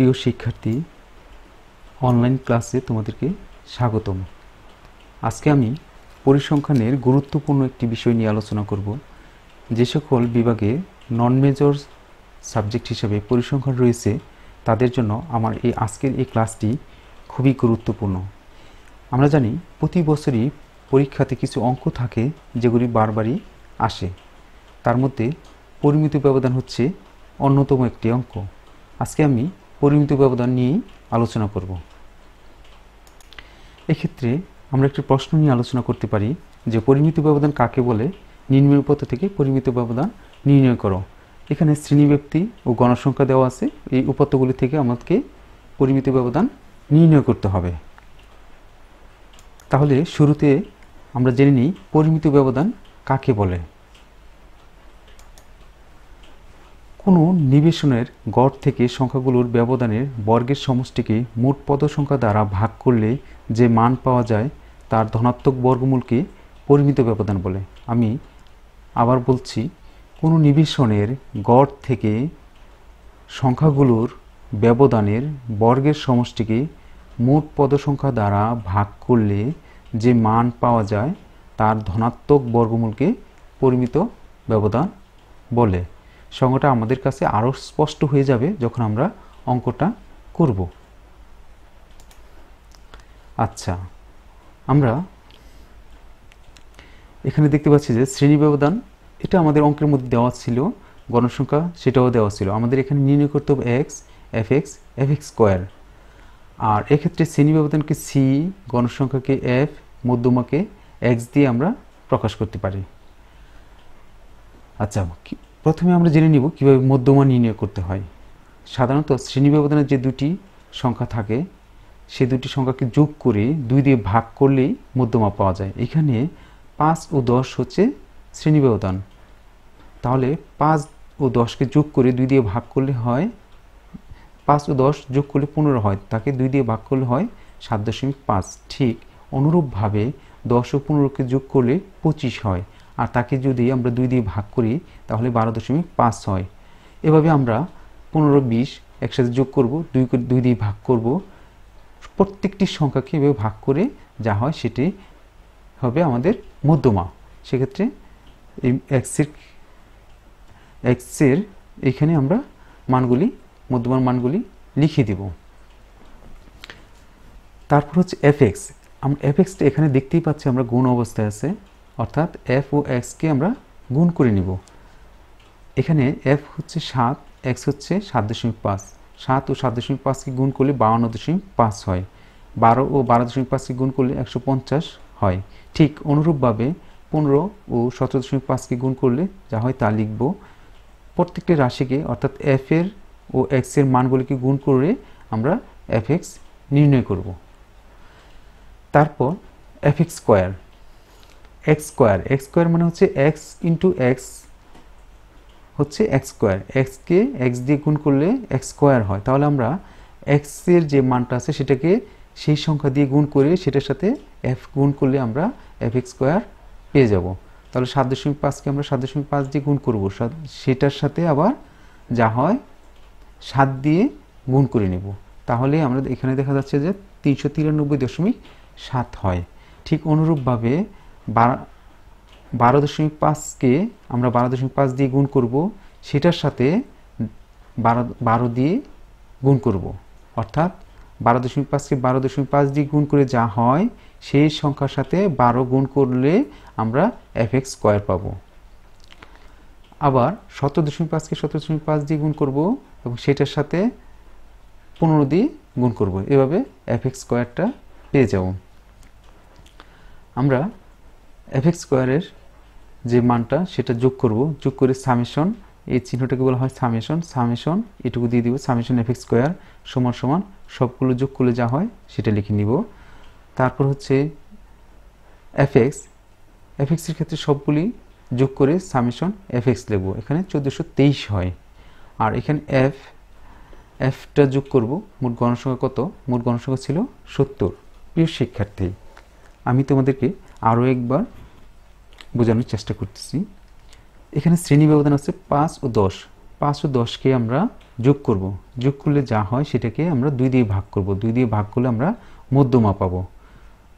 প্রিয় শিক্ষার্থী অনলাইন ক্লাসে তোমাদেরকে স্বাগতম আজকে আমি পরিসংখ্যানের গুরুত্বপূর্ণ একটি বিষয় নিয়ে আলোচনা করব যে সকল বিভাগে নন মেজর সাবজেক্ট হিসেবে পরিসংখ্যান রয়েছে তাদের জন্য আমার এই আজকের এই ক্লাসটি খুবই গুরুত্বপূর্ণ আমরা জানি প্রতি বছরই পরীক্ষাতে কিছু অঙ্ক থাকে যেগুলি বারবারই আসে তার মধ্যে পরিমিত ব্যবধান হচ্ছে অন্যতম একটি অঙ্ক আজকে আমি পরিমিত ব্যবধান নিয়েই আলোচনা করব এক্ষেত্রে আমরা একটি প্রশ্ন নিয়ে আলোচনা করতে পারি যে পরিমিত ব্যবধান কাকে বলে নিম্নপথ থেকে পরিমিত ব্যবধান নির্ণয় করো এখানে শ্রেণীব্যক্তি ও গণসংখ্যা দেওয়া আছে এই উপাত্তগুলি থেকে আমাদেরকে পরিমিত ব্যবধান নির্ণয় করতে হবে তাহলে শুরুতে আমরা জেনে নিই পরিমিত ব্যবধান কাকে বলে কোনো নিবেশনের গড় থেকে সংখ্যাগুলোর ব্যবধানের বর্গের সমষ্টিকে মোট পদসংখ্যা দ্বারা ভাগ করলে যে মান পাওয়া যায় তার ধনাত্মক বর্গমূলকে পরিমিত ব্যবধান বলে আমি আবার বলছি কোনো নিবেশনের গড় থেকে সংখ্যাগুলোর ব্যবধানের বর্গের সমষ্টিকে মোট পদসংখ্যা দ্বারা ভাগ করলে যে মান পাওয়া যায় তার ধনাত্মক বর্গমূলকে পরিমিত ব্যবধান বলে সঙ্গটা আমাদের কাছে আরও স্পষ্ট হয়ে যাবে যখন আমরা অঙ্কটা করব আচ্ছা আমরা এখানে দেখতে পাচ্ছি যে শ্রেণী ব্যবধান এটা আমাদের অঙ্কের মধ্যে দেওয়া ছিল গণসংখ্যা সেটাও দেওয়া ছিল আমাদের এখানে নির্ণয় করতে হবে x f x f x square আর এক্ষেত্রে শ্রেণী ব্যবধানকে সি গণসংখ্যাকে এফ মধ্যমাকে এক্স দিয়ে আমরা প্রকাশ করতে পারি আচ্ছা প্রথমে আমরা জেনে নিব কিভাবে মধ্যমান নির্ণয় করতে হয় সাধারণত শ্রেণী ব্যবধানের যে দুটি সংখ্যা থাকে সে দুটি সংখ্যাকে যোগ করে দুই দিয়ে ভাগ করলেই মধ্যমা পাওয়া যায় এখানে পাঁচ ও দশ হচ্ছে শ্রেণী ব্যবধান তাহলে পাঁচ ও দশকে যোগ করে দুই দিয়ে ভাগ করলে হয় পাঁচ ও দশ যোগ করলে পনেরো হয় তাকে দুই দিয়ে ভাগ করলে হয় সাত দশমিক পাঁচ ঠিক অনুরূপভাবে দশ ও পনেরোকে যোগ করলে পঁচিশ হয় আর তাকে যদি আমরা দুই দিয়ে ভাগ করি তাহলে বারো দশমিক পাঁচ হয় এভাবে আমরা পনেরো বিশ একসাথে যোগ করব দুই দুই দিয়ে ভাগ করব প্রত্যেকটি সংখ্যাকে এভাবে ভাগ করে যা হয় সেটি হবে আমাদের মধ্যমা সেক্ষেত্রে এই এক্সের এক্সের এখানে আমরা মানগুলি মধ্যমার মানগুলি লিখে দেব তারপর হচ্ছে এফ এক্স আমরা এফ এক্সটা এখানে দেখতেই পাচ্ছি আমরা গুণ অবস্থায় আছে অর্থাৎ এফ ও এক্সকে আমরা গুণ করে নিব এখানে এফ হচ্ছে সাত এক্স হচ্ছে সাত দশমিক পাঁচ সাত ও সাত দশমিক পাঁচকে গুণ করলে বাউন্ন দশমিক পাঁচ হয় বারো ও বারো দশমিক পাঁচকে গুণ করলে একশো পঞ্চাশ হয় ঠিক অনুরূপভাবে পনেরো ও সতেরো দশমিক পাঁচকে গুণ করলে যা হয় তা লিখব প্রত্যেকটি রাশিকে অর্থাৎ এফের ও এক্সের মানগুলিকে গুণ করে আমরা এফ নির্ণয় করব তারপর f x square x square x square মানে হচ্ছে এক্স ইন্টু এক্স হচ্ছে এক্স স্কোয়ার এক্সকে এক্স দিয়ে গুণ করলে এক্স স্কোয়ার হয় তাহলে আমরা এক্সের যে মানটা আছে সেটাকে সেই সংখ্যা দিয়ে গুণ করে সেটার সাথে এফ গুণ করলে আমরা এফ এক্স স্কোয়ার পেয়ে যাব তাহলে সাত দশমিক পাঁচকে আমরা সাত দশমিক পাঁচ দিয়ে গুণ করবো সেটার সাথে আবার যা হয় সাত দিয়ে গুণ করে নেব তাহলে আমরা এখানে দেখা যাচ্ছে যে তিনশো তিরানব্বই দশমিক সাত হয় ঠিক অনুরূপভাবে বারো দশমিক পাঁচকে আমরা বারো দশমিক পাঁচ দিয়ে গুণ করব সেটার সাথে বারো বারো দিয়ে গুণ করব অর্থাৎ বারো দশমিক পাঁচকে বারো দশমিক পাঁচ দিয়ে গুণ করে যা হয় সেই সংখ্যার সাথে বারো গুণ করলে আমরা এফ এক্স স্কোয়ার পাবো আবার সতেরো দশমিক পাঁচকে সতেরো দশমিক পাঁচ দিয়ে গুণ করব এবং সেটার সাথে পনেরো দিয়ে গুণ করব এভাবে এফ এক্স স্কোয়ারটা পেয়ে যাব আমরা এফ এক্স স্কোয়ারের যে মানটা সেটা যোগ করব যোগ করে সামেশন এই চিহ্নটাকে বলা হয় সামেশন সামেশন এটুকু দিয়ে দিব সামেশন এফ এক্স স্কোয়ার সমান সমান সবগুলো যোগ করলে যা হয় সেটা লিখে নিব তারপর হচ্ছে এফ এক্স এফ এক্সের ক্ষেত্রে সবগুলি যোগ করে সামেশন এফ এক্স এখানে চোদ্দোশো তেইশ হয় আর এখানে এফ এফটা যোগ করব মোট গণসংখ্যা কত মোট গণসংখ্যা ছিল সত্তর প্রিয় শিক্ষার্থী আমি তোমাদেরকে আরও একবার বোঝানোর চেষ্টা করতেছি এখানে শ্রেণী ব্যবধান হচ্ছে পাঁচ ও দশ পাঁচ ও দশকে আমরা যোগ করব যোগ করলে যা হয় সেটাকে আমরা দুই দিয়ে ভাগ করব দুই দিয়ে ভাগ করলে আমরা মধ্যমা পাবো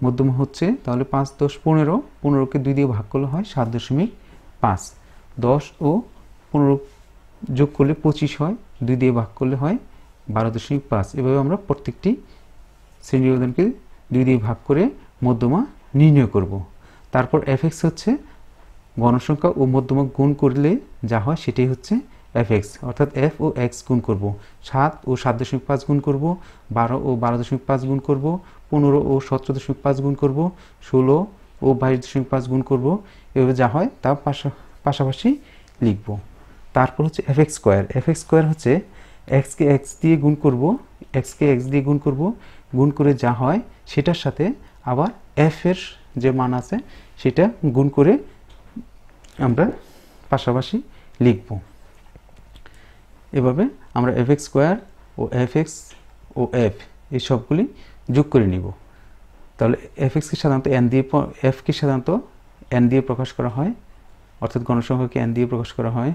মধ্যমা হচ্ছে তাহলে পাঁচ দশ পনেরো পনেরোকে দুই দিয়ে ভাগ করলে হয় সাত দশমিক পাঁচ দশ ও পনেরো যোগ করলে পঁচিশ হয় দুই দিয়ে ভাগ করলে হয় বারো দশমিক পাঁচ এভাবে আমরা প্রত্যেকটি শ্রেণী ব্যবধানকে দুই দিয়ে ভাগ করে মধ্যমা নির্ণয় করবো তারপর এফএক্স হচ্ছে গণসংখ্যা ও মধ্যমক গুণ করলে যা হয় সেটাই হচ্ছে এফ এক্স অর্থাৎ এফ ও এক্স গুণ করব সাত ও সাত দশমিক পাঁচ গুণ করব বারো ও বারো দশমিক পাঁচ গুণ করব পনেরো ও সতেরো দশমিক পাঁচ গুণ করব ষোলো ও বাইশ দশমিক পাঁচ গুণ করব এভাবে যা হয় তা পাশা পাশাপাশি লিখব তারপর হচ্ছে f x square f x square হচ্ছে এক্সকে এক্স দিয়ে গুণ করব এক্সকে এক্স দিয়ে গুণ করব গুণ করে যা হয় সেটার সাথে আবার এফ এর যে মান আছে সেটা গুণ করে আমরা পাশাপাশি লিখব এভাবে আমরা এফ এক্স স্কোয়ার ও এফ এক্স ও এফ এই সবগুলি যোগ করে নিব তাহলে এফ এক্সকে সাধারণত এন দিয়ে এফকে সাধারণত এন দিয়ে প্রকাশ করা হয় অর্থাৎ গণসংখ্যাকে এন দিয়ে প্রকাশ করা হয়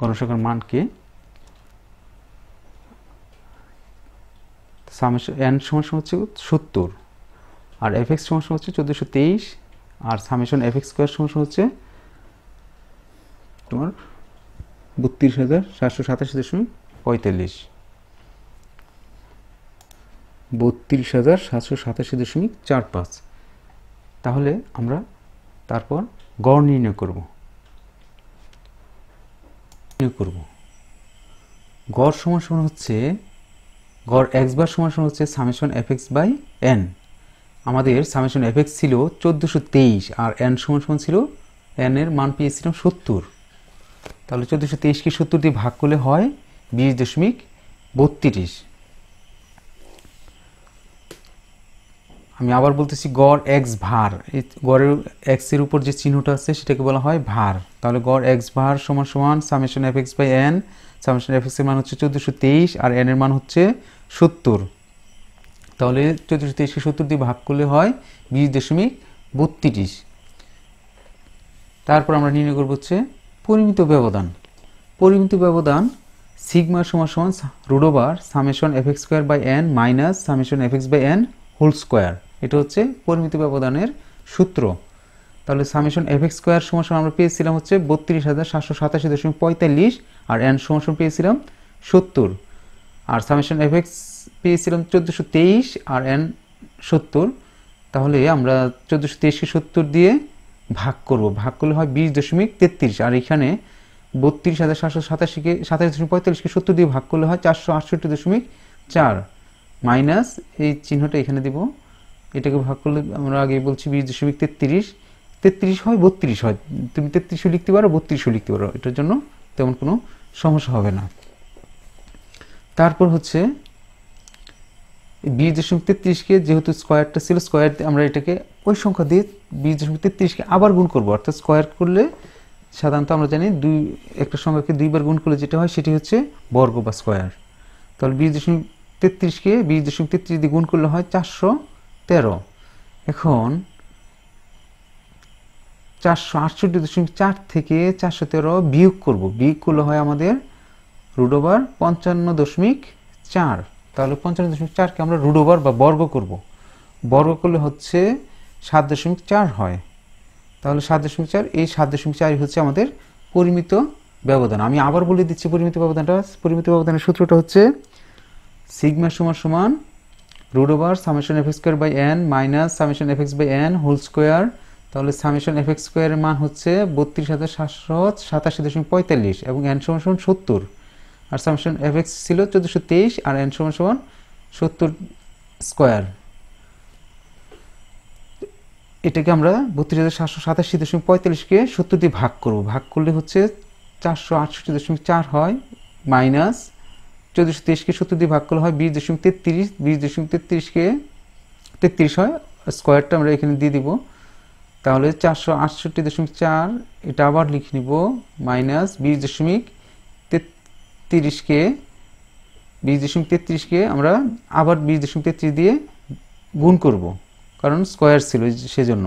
গণসংখ্যার মানকে এন সমান হচ্ছে সত্তর আর এফ এক্স সমস্যা হচ্ছে চোদ্দোশো তেইশ আর সামেশন এফ এক্স স্কোয়ার সমস্যা হচ্ছে তোমার বত্রিশ হাজার সাতশো সাতাশি দশমিক পঁয়তাল্লিশ বত্রিশ হাজার সাতশো সাতাশি দশমিক চার পাঁচ তাহলে আমরা তারপর গড় নির্ণয় করব নির্ণয় করব গড় সমান সমান হচ্ছে গড় এক্স বার সমান সমান হচ্ছে summation f x by n আমাদের সামেশন এফেক্স ছিল চোদ্দোশো তেইশ আর এন সমান সমান ছিল এন এর মান পেয়েছিলাম সত্তর তাহলে চোদ্দোশো তেইশকে সত্তর দিয়ে ভাগ করলে হয় বিশ দশমিক বত্রিশ আমি আবার বলতেছি গড় এক্স ভার এই গড়ের এক্সের উপর যে চিহ্নটা আছে সেটাকে বলা হয় ভার তাহলে গড় এক্স ভার সমান সমান summation f x by n summation এফেক্সের মান হচ্ছে চোদ্দোশো তেইশ আর এনের মান হচ্ছে সত্তর তাহলে চৌত্রিশ তেইশকে সত্তর দিয়ে ভাগ করলে হয় বিশ দশমিক বত্রিশ তারপর আমরা নির্ণয় করবো হচ্ছে পরিমিত ব্যবধান পরিমিত ব্যবধান সিগমা সমান সমান রুডোবার over summation f x square by n minus summation f x by n whole square এটা হচ্ছে পরিমিত ব্যবধানের সূত্র তাহলে সামেশন এফ এক্স স্কোয়ার সমান সমান আমরা পেয়েছিলাম হচ্ছে বত্রিশ হাজার সাতশো সাতাশি দশমিক পঁয়তাল্লিশ আর এন সমান সমান পেয়েছিলাম সত্তর আর সামেশন এফ এক্স পেয়েছিলাম চোদ্দোশো তেইশ আর এন সত্তর তাহলে আমরা চোদ্দোশো তেইশকে সত্তর দিয়ে ভাগ করব ভাগ করলে হয় বিশ দশমিক তেত্রিশ আর এখানে বত্রিশ হাজার সাতশো সাতাশিকে সাতাশ দশমিক পঁয়তাল্লিশকে সত্তর দিয়ে ভাগ করলে হয় চারশো আটষট্টি দশমিক চার মাইনাস এই চিহ্নটা এখানে দিব এটাকে ভাগ করলে আমরা আগে বলছি বিশ দশমিক তেত্রিশ তেত্রিশ হয় বত্রিশ হয় তুমি তেত্রিশও লিখতে পারো বত্রিশও লিখতে পারো এটার জন্য তেমন কোনো সমস্যা হবে না তারপর হচ্ছে বিশ দশমিক তেত্রিশকে যেহেতু স্কোয়ারটা ছিল স্কোয়ার আমরা এটাকে ওই সংখ্যা দিয়ে বিশ দশমিক তেত্রিশকে আবার গুণ করবো অর্থাৎ স্কোয়ার করলে সাধারণত আমরা জানি দুই একটা সংখ্যাকে দুইবার গুণ করলে যেটা হয় সেটি হচ্ছে বর্গ বা স্কোয়ার তাহলে বিশ দশমিক তেত্রিশকে বিশ দশমিক তেত্রিশ দিয়ে গুণ করলে হয় চারশো তেরো এখন চারশো আটষট্টি দশমিক চার থেকে চারশো তেরো বিয়োগ করবো বিয়োগ করলে হয় আমাদের রুডোবার ওভার পঞ্চান্ন দশমিক চার তাহলে পঞ্চান্ন দশমিক চারকে আমরা রুডোবার ওভার বা বর্গ করব বর্গ করলে হচ্ছে সাত দশমিক চার হয় তাহলে সাত দশমিক চার এই সাত দশমিক চারই হচ্ছে আমাদের পরিমিত ব্যবধান আমি আবার বলে দিচ্ছি পরিমিত ব্যবধানটা পরিমিত ব্যবধানের সূত্রটা হচ্ছে সিগমা সমান সমান রুডোবার over summation f square by n minus summation f x by n whole square তাহলে সামেশন এফ এক্স স্কোয়ারের মান হচ্ছে বত্রিশ হাজার সাতশো সাতাশি দশমিক পঁয়তাল্লিশ এবং এন সমান সমান সত্তর আর সামশন এফ এক্স ছিল চোদ্দোশো তেইশ আর এন সমান সমান সত্তর স্কোয়ার এটাকে আমরা বত্রিশ হাজার সাতশো সাতাশি দশমিক পঁয়তাল্লিশকে সত্তর দিয়ে ভাগ করবো ভাগ করলে হচ্ছে চারশো আটষট্টি দশমিক চার হয় মাইনাস চোদ্দোশো তেইশকে সত্তর দিয়ে ভাগ করলে হয় বিশ দশমিক তেত্রিশ বিশ দশমিক তেত্রিশকে তেত্রিশ হয় স্কোয়ারটা আমরা এখানে দিয়ে দিব তাহলে চারশো আটষট্টি দশমিক চার এটা আবার লিখে নিব মাইনাস বিশ দশমিক তিরিশকে বিশ দশমিক তেত্রিশকে আমরা আবার বিশ দশমিক তেত্রিশ দিয়ে গুণ করব কারণ স্কোয়ার ছিল সেজন্য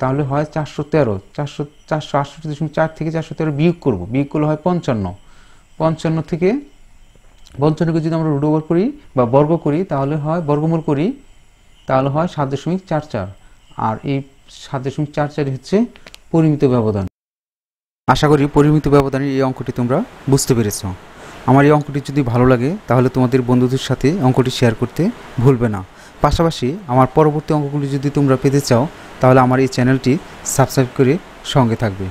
তাহলে হয় চারশো তেরো চারশো চারশো আটষট্টি দশমিক চার থেকে চারশো তেরো বিয়োগ করবো বিয়োগ করলে হয় পঞ্চান্ন পঞ্চান্ন থেকে পঞ্চান্নকে যদি আমরা রুট করি বা বর্গ করি তাহলে হয় বর্গমূল করি তাহলে হয় সাত দশমিক চার চার আর এই সাত দশমিক চার চারই হচ্ছে পরিমিত ব্যবধান আশা করি পরিমিত ব্যবধানের এই অঙ্কটি তোমরা বুঝতে পেরেছ আমার এই অঙ্কটি যদি ভালো লাগে তাহলে তোমাদের বন্ধুদের সাথে অঙ্কটি শেয়ার করতে ভুলবে না পাশাপাশি আমার পরবর্তী অঙ্কগুলি যদি তোমরা পেতে চাও তাহলে আমার এই চ্যানেলটি সাবস্ক্রাইব করে সঙ্গে থাকবে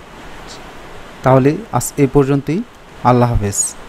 তাহলে আজ এ পর্যন্তই আল্লাহ হাফেজ